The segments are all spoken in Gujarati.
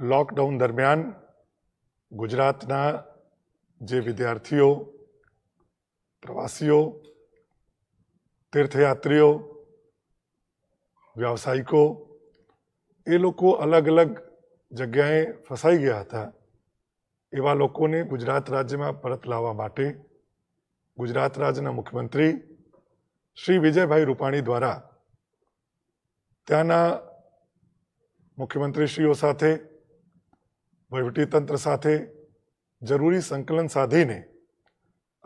લોકડાઉન દરમિયાન ગુજરાતના જે વિદ્યાર્થીઓ પ્રવાસીઓ તીર્થયાત્રીઓ વ્યાવસાયિકો એ લોકો અલગ અલગ જગ્યાએ ફસાઈ ગયા હતા એવા લોકોને ગુજરાત રાજ્યમાં પરત લાવવા માટે ગુજરાત રાજ્યના મુખ્યમંત્રી શ્રી વિજયભાઈ રૂપાણી દ્વારા ત્યાંના મુખ્યમંત્રીશ્રીઓ સાથે વહીવટીતંત્ર સાથે જરૂરી સંકલન સાધીને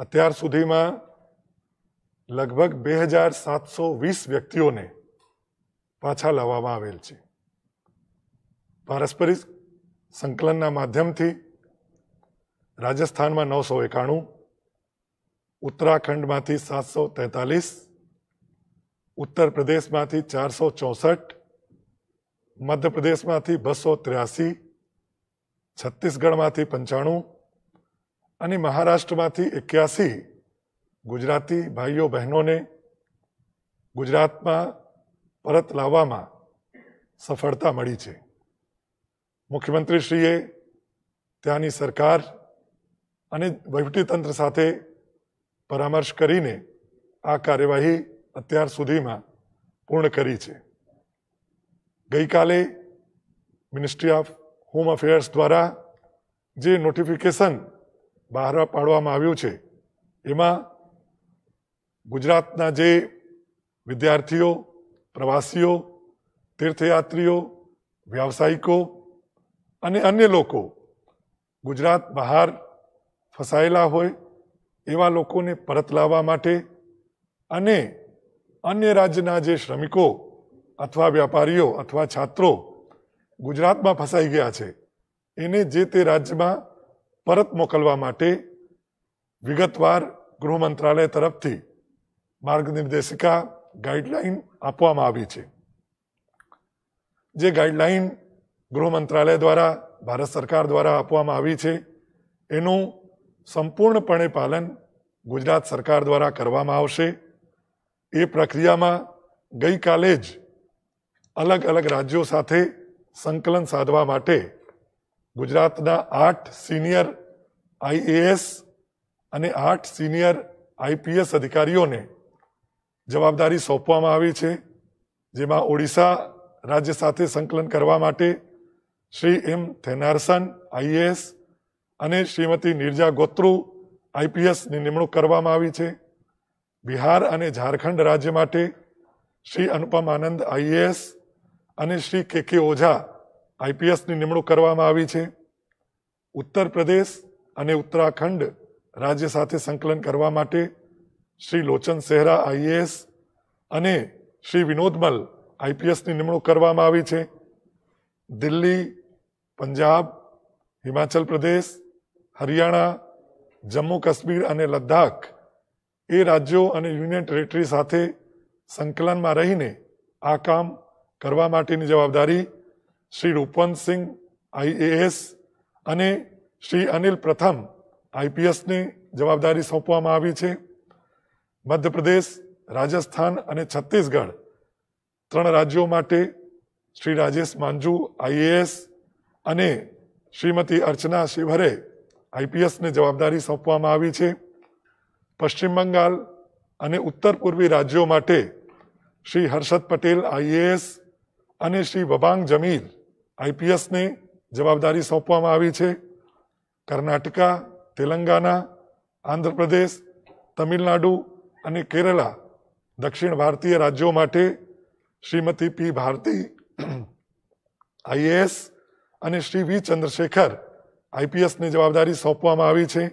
અત્યાર સુધીમાં લગભગ બે હજાર સાતસો વીસ વ્યક્તિઓને પાછા લાવવામાં આવેલ છે પારસ્પરિક સંકલનના માધ્યમથી રાજસ્થાનમાં નવસો એકાણું ઉત્તરાખંડમાંથી સાતસો તેતાલીસ ઉત્તર પ્રદેશમાંથી ચારસો ચોસઠ મધ્યપ્રદેશમાંથી બસો ત્ર્યાસી છત્તીસગઢમાંથી પંચાણું અને મહારાષ્ટ્રમાંથી એક્યાસી ગુજરાતી ભાઈઓ બહેનોને ગુજરાતમાં પરત લાવવામાં સફળતા મળી છે મુખ્યમંત્રીશ્રીએ ત્યાંની સરકાર અને વહીવટીતંત્ર સાથે પરામર્શ કરીને આ કાર્યવાહી અત્યાર સુધીમાં પૂર્ણ કરી છે ગઈકાલે મિનિસ્ટ્રી ઓફ હોમ અફેર્સ દ્વારા જે નોટિફિકેશન બહાર પાડવામાં આવ્યું છે એમાં ગુજરાતના જે વિદ્યાર્થીઓ પ્રવાસીઓ તીર્થયાત્રીઓ વ્યાવસાયિકો અને અન્ય લોકો ગુજરાત બહાર ફસાયેલા હોય એવા લોકોને પરત લાવવા માટે અને અન્ય રાજ્યના જે શ્રમિકો અથવા વ્યાપારીઓ અથવા છાત્રો ગુજરાતમાં ફસાઈ ગયા છે એને જે તે રાજ્યમાં પરત મોકલવા માટે વિગતવાર ગૃહ મંત્રાલય તરફથી માર્ગનિર્દેશિકા ગાઈડલાઈન આપવામાં આવી છે જે ગાઈડલાઈન ગૃહ મંત્રાલય દ્વારા ભારત સરકાર દ્વારા આપવામાં આવી છે એનું સંપૂર્ણપણે પાલન ગુજરાત સરકાર દ્વારા કરવામાં આવશે એ પ્રક્રિયામાં ગઈકાલે જ અલગ અલગ રાજ્યો સાથે સંકલન સાધવા માટે ગુજરાતના આઠ સિનિયર આઈએએસ અને આઠ સિનિયર આઈપીએસ અધિકારીઓને જવાબદારી સોંપવામાં આવી છે જેમાં ઓડિશા રાજ્ય સાથે સંકલન કરવા માટે શ્રી એમ થેનારસન આઈએએસ અને શ્રીમતી નિર્જા ગોત્રુ આઈપીએસની નિમણૂક કરવામાં આવી છે બિહાર અને ઝારખંડ રાજ્ય માટે શ્રી અનુપમ આનંદ આઈએએસ અને શ્રી કે કે ઓઝા આઈપીએસની નિમણૂક કરવામાં આવી છે ઉત્તર પ્રદેશ અને ઉત્તરાખંડ રાજ્ય સાથે સંકલન કરવા માટે શ્રી લોચન સેહરા આઈએએસ અને શ્રી વિનોદમલ આઈપીએસની નિમણૂક કરવામાં આવી છે દિલ્હી પંજાબ હિમાચલ પ્રદેશ હરિયાણા જમ્મુ કાશ્મીર અને લદ્દાખ એ રાજ્યો અને યુનિયન ટેરેટરી સાથે સંકલનમાં રહીને આ કામ કરવા માટેની જવાબદારી શ્રી રૂપવંતસિંહ આઈએએસ અને શ્રી અનિલ પ્રથમ આઈપીએસની જવાબદારી સોંપવામાં આવી છે મધ્યપ્રદેશ રાજસ્થાન અને છત્તીસગઢ ત્રણ રાજ્યો માટે શ્રી રાજેશ માંજુ આઈએએસ અને શ્રીમતી અર્ચના શિવરે આઈપીએસને જવાબદારી સોંપવામાં આવી છે પશ્ચિમ બંગાળ અને ઉત્તર પૂર્વી રાજ્યો માટે શ્રી હર્ષદ પટેલ આઈએએસ અને શ્રી વબાંગ જમીર આઈપીએસને જવાબદારી સોંપવામાં આવી છે કર્ણાટકા તેલંગાણા આંધ્રપ્રદેશ તમિલનાડુ અને કેરળા દક્ષિણ ભારતીય રાજ્યો માટે શ્રીમતી પી ભારતી આઈએએસ અને શ્રી વી ચંદ્રશેખર આઈપીએસની જવાબદારી સોંપવામાં આવી છે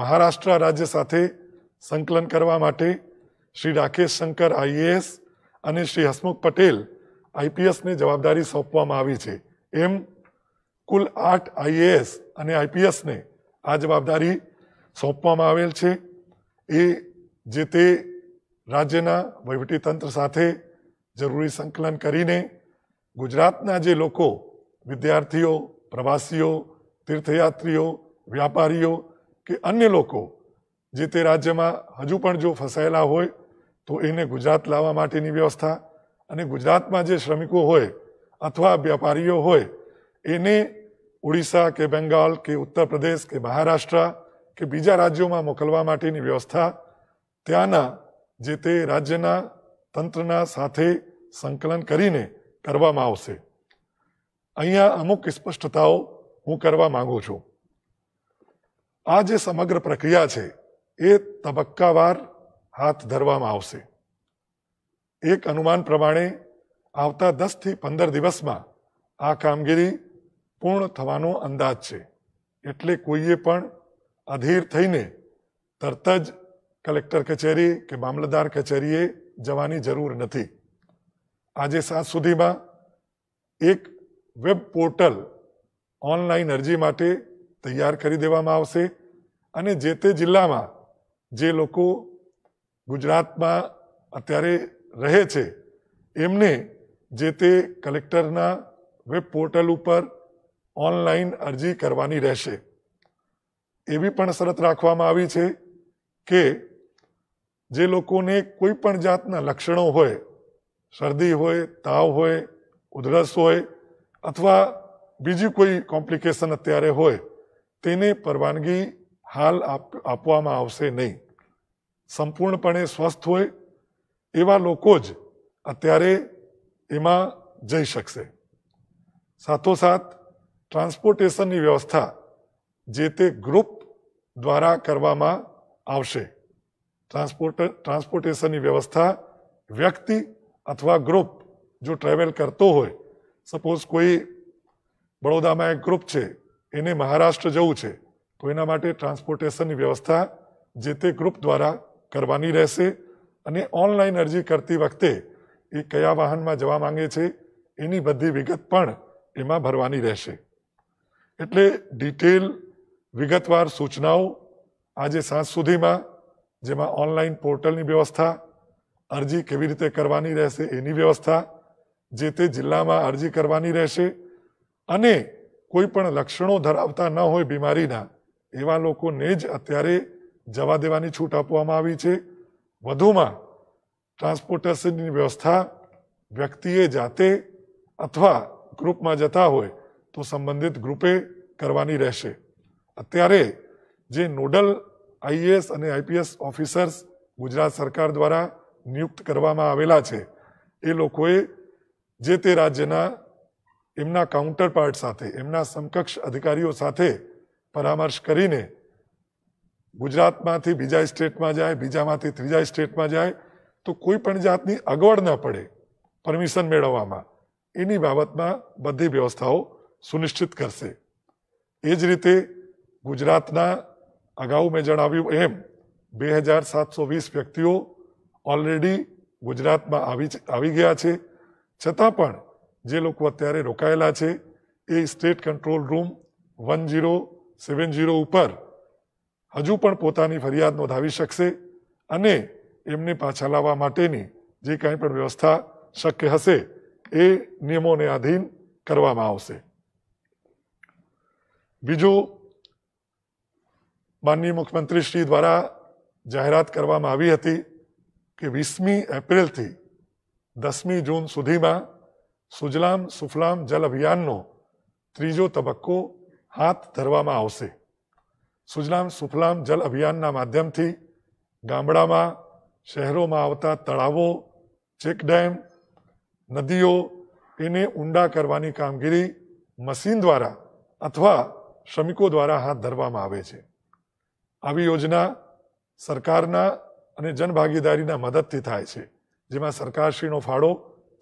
મહારાષ્ટ્ર રાજ્ય સાથે સંકલન કરવા માટે શ્રી રાકેશ શંકર આઈએએસ અને શ્રી હસમુખ પટેલ આઈપીએસને જવાબદારી સોંપવામાં આવી છે એમ કુલ આઠ આઈએએસ અને આઈપીએસને આ જવાબદારી સોંપવામાં આવેલ છે એ જે તે રાજ્યના વહીવટીતંત્ર સાથે જરૂરી સંકલન કરીને ગુજરાતના જે લોકો વિદ્યાર્થીઓ પ્રવાસીઓ તીર્થયાત્રીઓ વ્યાપારીઓ કે અન્ય લોકો જે તે રાજ્યમાં હજુ પણ જો ફસાયેલા હોય તો એને ગુજરાત લાવવા માટેની વ્યવસ્થા અને ગુજરાતમાં જે શ્રમિકો હોય અથવા વેપારીઓ હોય એને ઓડિશા કે બંગાળ કે ઉત્તર પ્રદેશ કે મહારાષ્ટ્ર કે બીજા રાજ્યોમાં મોકલવા માટેની વ્યવસ્થા ત્યાંના જે તે રાજ્યના તંત્રના સાથે સંકલન કરીને કરવામાં આવશે અહીંયા અમુક સ્પષ્ટતાઓ હું કરવા માગું છું આ જે સમગ્ર પ્રક્રિયા છે એ તબક્કાવાર હાથ ધરવામાં આવશે એક અનુમાન પ્રમાણે આવતા દસથી પંદર દિવસમાં આ કામગીરી પૂર્ણ થવાનો અંદાજ છે એટલે કોઈએ પણ અધીર થઈને તરત જ કલેક્ટર કચેરી કે મામલતદાર કચેરીએ જવાની જરૂર નથી આજે સાંજ સુધીમાં એક વેબ પોર્ટલ ઓનલાઈન અરજી માટે તૈયાર કરી દેવામાં આવશે અને જે તે જિલ્લામાં જે લોકો ગુજરાતમાં અત્યારે રહે છે એમને જે તે કલેક્ટરના વેબ પોર્ટલ ઉપર ઓનલાઈન અરજી કરવાની રહેશે એવી પણ શરત રાખવામાં આવી છે કે જે લોકોને કોઈ પણ જાતના લક્ષણો હોય શરદી હોય તાવ હોય ઉધરસ હોય અથવા બીજી કોઈ કોમ્પ્લિકેશન અત્યારે હોય તેને પરવાનગી હાલ આપવામાં આવશે નહીં સંપૂર્ણપણે સ્વસ્થ હોય એવા લોકો જ અત્યારે એમાં જઈ શકશે સાથોસાથ ટ્રાન્સપોર્ટેશનની વ્યવસ્થા જે તે ગ્રુપ દ્વારા કરવામાં આવશે ટ્રાન્સપોર્ટ ટ્રાન્સપોર્ટેશનની વ્યવસ્થા વ્યક્તિ અથવા ગ્રુપ જો ટ્રાવેલ કરતો હોય સપોઝ કોઈ બરોડામાં એક ગ્રુપ છે એને મહારાષ્ટ્ર જવું છે તો એના માટે ટ્રાન્સપોર્ટેશનની વ્યવસ્થા જે તે ગ્રુપ દ્વારા કરવાની રહેશે અને ઓનલાઈન અરજી કરતી વખતે એ કયા વાહનમાં જવા માંગે છે એની બધી વિગત પણ એમાં ભરવાની રહેશે એટલે ડિટેલ વિગતવાર સૂચનાઓ આજે સાંજ સુધીમાં જેમાં ઓનલાઈન પોર્ટલની વ્યવસ્થા અરજી કેવી રીતે કરવાની રહેશે એની વ્યવસ્થા જે તે જિલ્લામાં અરજી કરવાની રહેશે અને કોઈ પણ લક્ષણો ધરાવતા ન હોય બીમારીના એવા લોકોને જ અત્યારે જવા દેવાની છૂટ આપવામાં આવી છે વધુમાં ટ્રાન્સપોર્ટેશનની વ્યવસ્થા વ્યક્તિએ જાતે અથવા ગ્રુપમાં જતા હોય તો સંબંધિત ગ્રુપે કરવાની રહેશે અત્યારે જે નોડલ આઈએએસ અને આઈપીએસ ઓફિસર્સ ગુજરાત સરકાર દ્વારા નિયુક્ત કરવામાં આવેલા છે એ લોકોએ જે તે રાજ્યના એમના કાઉન્ટરપાર્ટ સાથે એમના સમકક્ષ અધિકારીઓ સાથે પરામર્શ કરીને ગુજરાતમાંથી બીજા સ્ટેટમાં જાય બીજામાંથી ત્રીજા સ્ટેટમાં જાય તો કોઈ પણ જાતની અગવડ ન પડે પરમિશન મેળવવામાં એની બાબતમાં બધી વ્યવસ્થાઓ સુનિશ્ચિત કરશે એ જ રીતે ગુજરાતના અગાઉ મેં જણાવ્યું એમ બે હજાર સાતસો વીસ વ્યક્તિઓ ઓલરેડી ગુજરાતમાં આવી આવી ગયા છે છતાં પણ જે લોકો અત્યારે રોકાયેલા છે એ state control room one zero seven zero ઉપર હજુ પણ પોતાની ફરિયાદ નોંધાવી શકે અને એમની પાછા લાવવા માટેની જે કંઈ પણ વ્યવસ્થા શક્ય હશે એ નિયમોને આધીન કરવામાં આવશે બીજું માનનીય મુખ્યમંત્રી શ્રી દ્વારા જાહેરાત કરવામાં આવી હતી કે 20મી એપ્રિલ થી 10મી જૂન સુધીમાં સુજલામ સુફલામ જલ અભિયાનનો ત્રીજો તબક્કો હાથ ધરવામાં આવશે સુજલામ સુફલામ જલ અભિયાનના માધ્યમથી ગામડામાં શહેરોમાં આવતા તળાવો ચેક ડેમ નદીઓ એને ઊંડા કરવાની કામગીરી મશીન દ્વારા અથવા શ્રમિકો દ્વારા હાથ ધરવામાં આવે છે આવી યોજના સરકારના અને જનભાગીદારીના મદદથી થાય છે જેમાં સરકારશ્રીનો ફાળો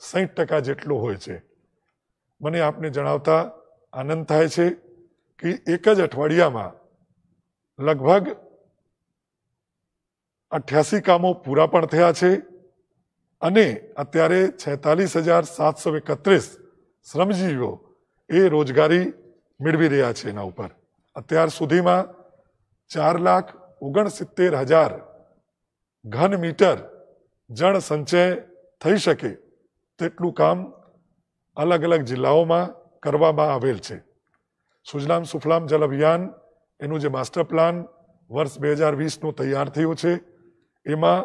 સાહીઠ ટકા જેટલો હોય છે મને આપને જણાવતા આનંદ થાય છે કે એક જ અઠવાડિયામાં લગભગ અઠ્યાસી કામો પૂરા પણ થયા છે અને અત્યારે છેતાલીસ હજાર સાતસો એકત્રીસ શ્રમજીવીઓ એ રોજગારી મેળવી રહ્યા છે એના ઉપર અત્યાર સુધીમાં ચાર લાખ ઓગણસિત્તેર હજાર ઘન મીટર જળ સંચય થઈ શકે તેટલું કામ અલગ અલગ જિલ્લાઓમાં કરવામાં આવેલ છે સુજલામ સુફલામ જલ અભિયાન એનું જે માસ્ટર પ્લાન વર્ષ બે હજાર વીસનું તૈયાર થયું છે એમાં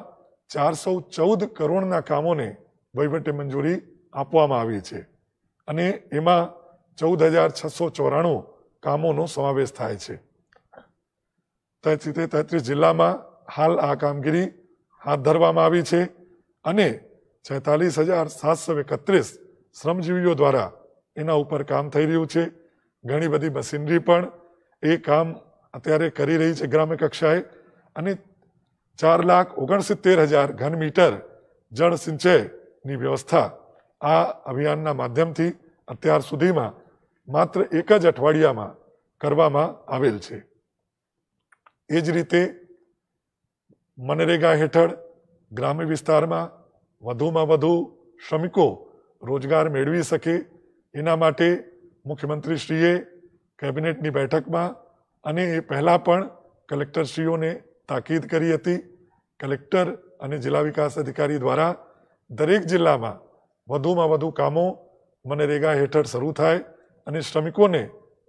ચારસો ચૌદ કરોડના કામોને વહીવટે મંજૂરી આપવામાં આવી છે અને એમાં ચૌદ હજાર છસો ચોરાણું કામોનો સમાવેશ થાય છે તેત્રીસ તેત્રીસ જિલ્લામાં હાલ આ કામગીરી હાથ ધરવામાં આવી છે અને છેતાલીસ હજાર સાતસો એકત્રીસ શ્રમજીવીઓ દ્વારા એના ઉપર કામ થઈ રહ્યું છે ઘણી બધી મશીનરી પણ એ કામ અત્યારે કરી રહી છે ગ્રામ્ય કક્ષાએ અને ચાર લાખ ઓગણસિત્તેર હજાર ઘન મીટર જળ સિંચાઈની વ્યવસ્થા આ અભિયાનના માધ્યમથી અત્યાર સુધીમાં માત્ર એક જ અઠવાડિયામાં કરવામાં આવેલ છે એ જ રીતે મનરેગા હેઠળ ગ્રામ્ય વિસ્તારમાં વધુમાં વધુ શ્રમિકો રોજગાર મેળવી શકે એના માટે મુખ્યમંત્રીશ્રીએ કેબિનેટની બેઠકમાં અને એ પહેલાં પણ કલેક્ટરશ્રીઓને તાકીદ કરી હતી કલેક્ટર અને જિલ્લા વિકાસ અધિકારી દ્વારા દરેક જિલ્લામાં વધુમાં વધુ કામો મનરેગા હેઠળ શરૂ થાય અને શ્રમિકોને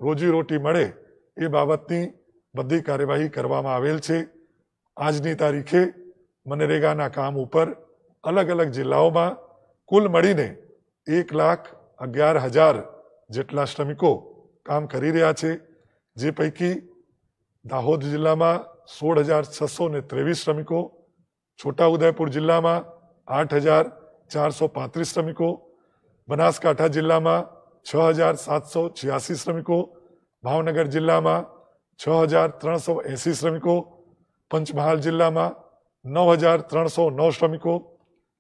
રોજીરોટી મળે એ બાબતની બધી કાર્યવાહી કરવામાં આવેલ છે આજની તારીખે મનરેગાના કામ ઉપર અલગ અલગ જિલ્લાઓમાં કુલ મળીને એક લાખ અગિયાર હજાર જેટલા શ્રમિકો કામ કરી રહ્યા છે જે પૈકી દાહોદ જિલ્લામાં સોળ હજાર છસો ને ત્રેવીસ શ્રમિકો છોટાઉદેપુર જિલ્લામાં આઠ હજાર ચારસો પાંત્રીસ શ્રમિકો બનાસકાંઠા જિલ્લામાં છ હજાર સાતસો છ્યાસી શ્રમિકો ભાવનગર જિલ્લામાં છ હજાર ત્રણસો એંસી શ્રમિકો પંચમહાલ જિલ્લામાં નવ હજાર ત્રણસો નવ શ્રમિકો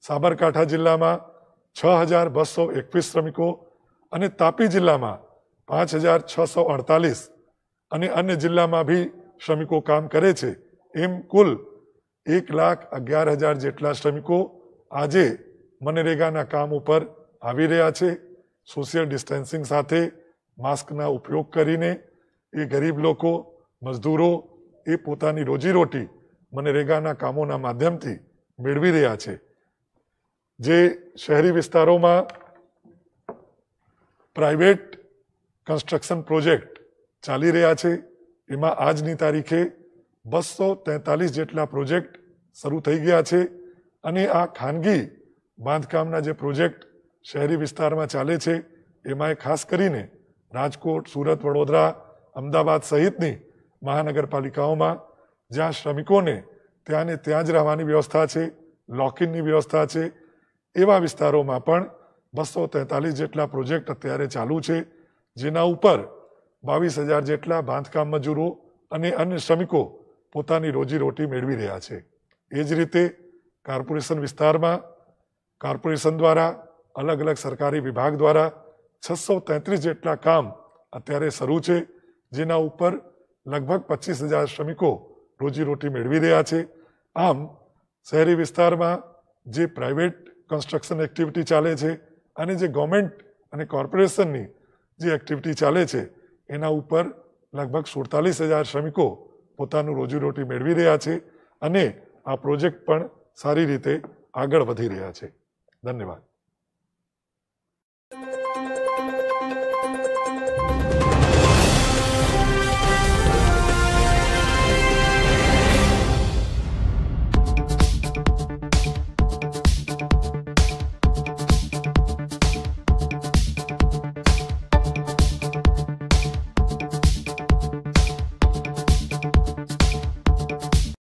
સાબરકાંઠા જિલ્લામાં છ હજાર બસો એકવીસ શ્રમિકો અને તાપી જિલ્લામાં પાંચ હજાર છસો અડતાલીસ અને અન્ય જિલ્લામાં બી શ્રમિકો કામ કરે છે એમ કુલ એક લાખ અગિયાર હજાર જેટલા શ્રમિકો આજે મનરેગાના કામ ઉપર આવી રહ્યા છે સોશિયલ ડિસ્ટન્સિંગ સાથે માસ્કના ઉપયોગ કરીને એ ગરીબ લોકો મજદૂરો એ પોતાની રોજીરોટી મનરેગાના કામોના માધ્યમથી મેળવી રહ્યા છે જે શહેરી વિસ્તારોમાં પ્રાઇવેટ કન્સ્ટ્રક્શન પ્રોજેક્ટ ચાલી રહ્યા છે એમાં આજની તારીખે બસો તેતાલીસ જેટલા પ્રોજેક્ટ શરૂ થઈ ગયા છે અને આ ખાનગી બાંધકામના જે પ્રોજેક્ટ શહેરી વિસ્તારમાં ચાલે છે એમાં ખાસ કરીને રાજકોટ સુરત વડોદરા અમદાવાદ સહિતની મહાનગરપાલિકાઓમાં જ્યાં શ્રમિકોને ત્યાં ને ત્યાં જ રહેવાની વ્યવસ્થા છે લોકિનની વ્યવસ્થા છે એવા વિસ્તારોમાં પણ બસો તેતાલીસ જેટલા પ્રોજેક્ટ અત્યારે ચાલુ છે જેના ઉપર બાવીસ હજાર જેટલા બાંધકામ મજૂરો અને અન્ય શ્રમિકો પોતાની રોજીરોટી મેળવી રહ્યા છે એ જ રીતે કોર્પોરેશન વિસ્તારમાં કોર્પોરેશન દ્વારા અલગ અલગ સરકારી વિભાગ દ્વારા છસો તેત્રીસ જેટલા કામ અત્યારે શરૂ છે જેના ઉપર લગભગ પચીસ હજાર શ્રમિકો રોજીરોટી મેળવી રહ્યા છે આમ શહેરી વિસ્તારમાં જે પ્રાઇવેટ કન્સ્ટ્રક્શન એક્ટિવિટી ચાલે છે અને જે ગવર્મેન્ટ અને કોર્પોરેશનની જે એક્ટિવિટી ચાલે છે એના ઉપર લગભગ સુડતાલીસ હજાર શ્રમિકો પોતાનું રોજીરોટી મેળવી રહ્યા છે અને આ પ્રોજેક્ટ પણ સારી રીતે આગળ વધી રહ્યા છે ધન્યવાદ